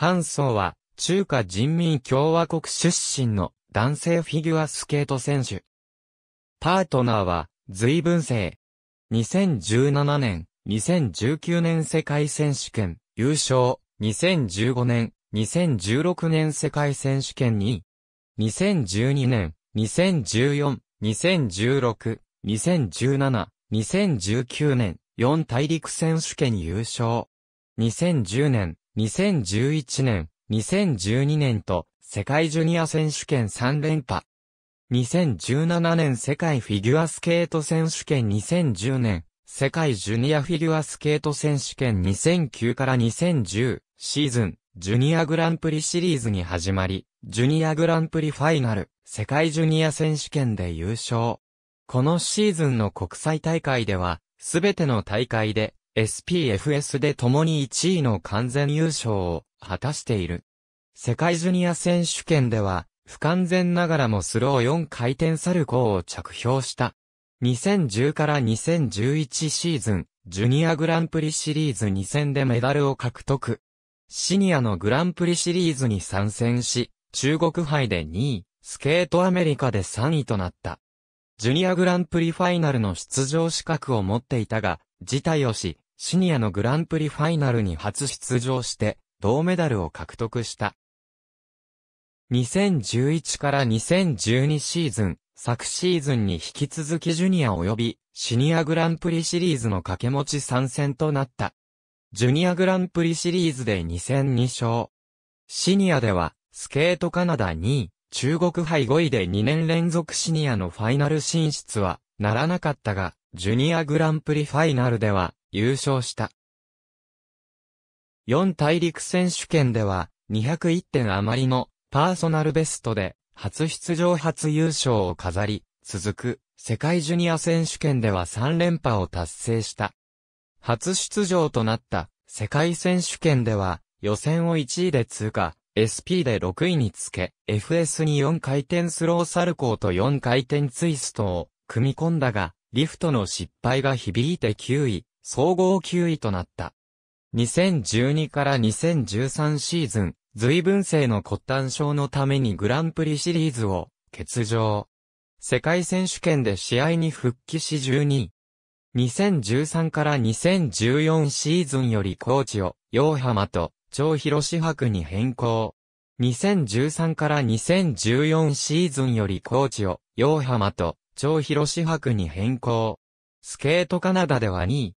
ハンソーは、中華人民共和国出身の男性フィギュアスケート選手。パートナーは、随分生。2017年、2019年世界選手権、優勝。2015年、2016年世界選手権2位。2012年、2014、2016、2017、2019年、4大陸選手権優勝。2010年、2011年、2012年と、世界ジュニア選手権3連覇。2017年世界フィギュアスケート選手権2010年、世界ジュニアフィギュアスケート選手権2009から2010シーズン、ジュニアグランプリシリーズに始まり、ジュニアグランプリファイナル、世界ジュニア選手権で優勝。このシーズンの国際大会では、すべての大会で SPFS で共に1位の完全優勝を果たしている。世界ジュニア選手権では、不完全ながらもスロー4回転サルコーを着氷した。2010から2011シーズン、ジュニアグランプリシリーズ2戦でメダルを獲得。シニアのグランプリシリーズに参戦し、中国杯で2位、スケートアメリカで3位となった。ジュニアグランプリファイナルの出場資格を持っていたが、辞退をし、シニアのグランプリファイナルに初出場して、銅メダルを獲得した。2011から2012シーズン、昨シーズンに引き続きジュニア及びシニアグランプリシリーズの掛け持ち参戦となった。ジュニアグランプリシリーズで2戦2勝。シニアでは、スケートカナダ2位、中国杯5位で2年連続シニアのファイナル進出はならなかったが、ジュニアグランプリファイナルでは、優勝した。四大陸選手権では、201点余りのパーソナルベストで、初出場初優勝を飾り、続く世界ジュニア選手権では3連覇を達成した。初出場となった世界選手権では予選を1位で通過、SP で6位につけ、FS に4回転スローサルコーと4回転ツイストを組み込んだが、リフトの失敗が響いて9位、総合9位となった。2012から2013シーズン、随分性の骨端症のためにグランプリシリーズを欠場。世界選手権で試合に復帰し12位。2013から2014シーズンよりコーチを、ヨーハマと、超広志博に変更。2013から2014シーズンよりコーチを、ヨーハマと、超広志博に変更。スケートカナダでは2位。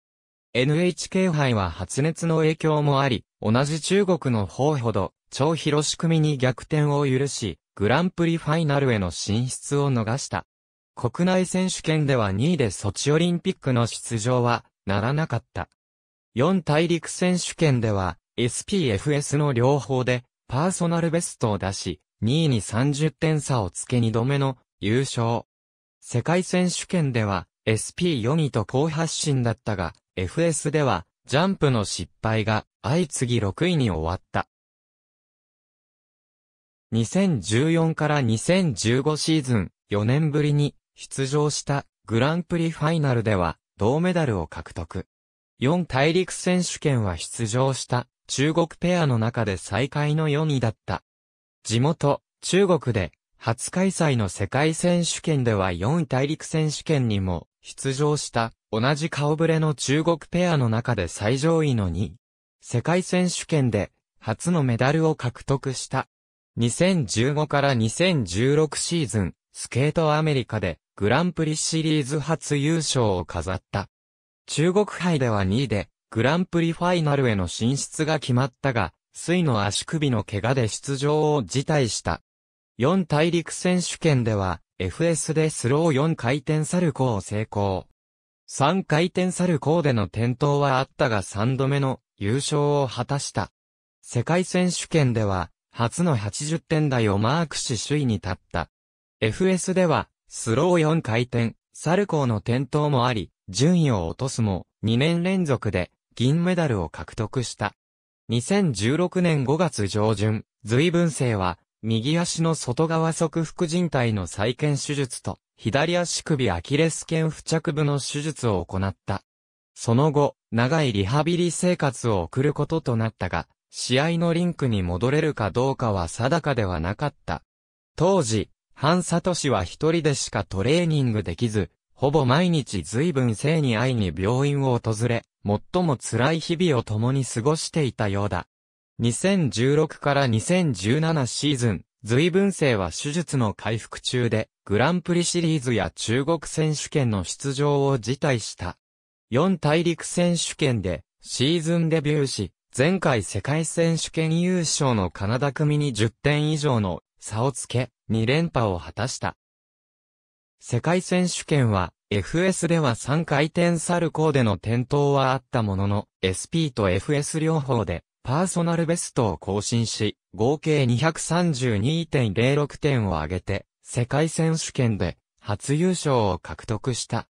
NHK 杯は発熱の影響もあり、同じ中国の方ほど、超広し組に逆転を許し、グランプリファイナルへの進出を逃した。国内選手権では2位でソチオリンピックの出場はならなかった。4大陸選手権では SPFS の両方でパーソナルベストを出し、2位に30点差をつけ2度目の優勝。世界選手権では SP 読みと好発進だったが、FS では、ジャンプの失敗が、相次ぎ6位に終わった。2014から2015シーズン、4年ぶりに、出場した、グランプリファイナルでは、銅メダルを獲得。4大陸選手権は出場した、中国ペアの中で最下位の4位だった。地元、中国で、初開催の世界選手権では4大陸選手権にも出場した、同じ顔ぶれの中国ペアの中で最上位の2位。世界選手権で、初のメダルを獲得した。2015から2016シーズン、スケートアメリカで、グランプリシリーズ初優勝を飾った。中国杯では2位で、グランプリファイナルへの進出が決まったが、水の足首の怪我で出場を辞退した。4大陸選手権では、FS でスロー4回転サルコーを成功。3回転サルコーでの転倒はあったが3度目の優勝を果たした。世界選手権では、初の80点台をマークし首位に立った。FS では、スロー4回転、サルコーの転倒もあり、順位を落とすも、2年連続で、銀メダルを獲得した。2016年5月上旬、随分生は、右足の外側側副靭帯の再建手術と、左足首アキレス腱付着部の手術を行った。その後、長いリハビリ生活を送ることとなったが、試合のリンクに戻れるかどうかは定かではなかった。当時、ハンサトシは一人でしかトレーニングできず、ほぼ毎日随分性に会いに病院を訪れ、最も辛い日々を共に過ごしていたようだ。2016から2017シーズン、随分生は手術の回復中で、グランプリシリーズや中国選手権の出場を辞退した。4大陸選手権で、シーズンデビューし、前回世界選手権優勝のカナダ組に10点以上の差をつけ、2連覇を果たした。世界選手権は、FS では3回転サルコーでの転倒はあったものの、SP と FS 両方でパーソナルベストを更新し、合計232.06点を上げて、世界選手権で初優勝を獲得した。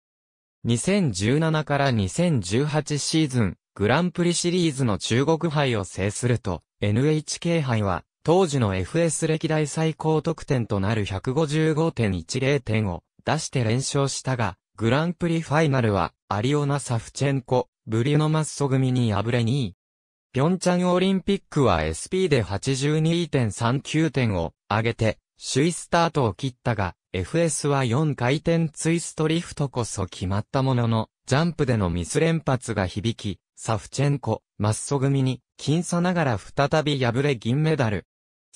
2017から2018シーズン、グランプリシリーズの中国杯を制すると、NHK 杯は、当時の FS 歴代最高得点となる155.10点を出して連勝したが、グランプリファイナルは、アリオナ・サフチェンコ、ブリュノ・マッソ組に敗れ2位。平昌オリンピックは SP で82.39点を上げて、首位スタートを切ったが、FS は4回転ツイストリフトこそ決まったものの、ジャンプでのミス連発が響き、サフチェンコ、マッソ組に、僅差ながら再び敗れ銀メダル。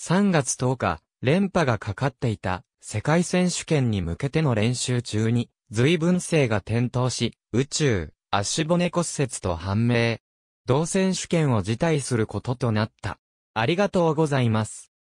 3月10日、連覇がかかっていた世界選手権に向けての練習中に、随分性が転倒し、宇宙、足骨骨折と判明。同選手権を辞退することとなった。ありがとうございます。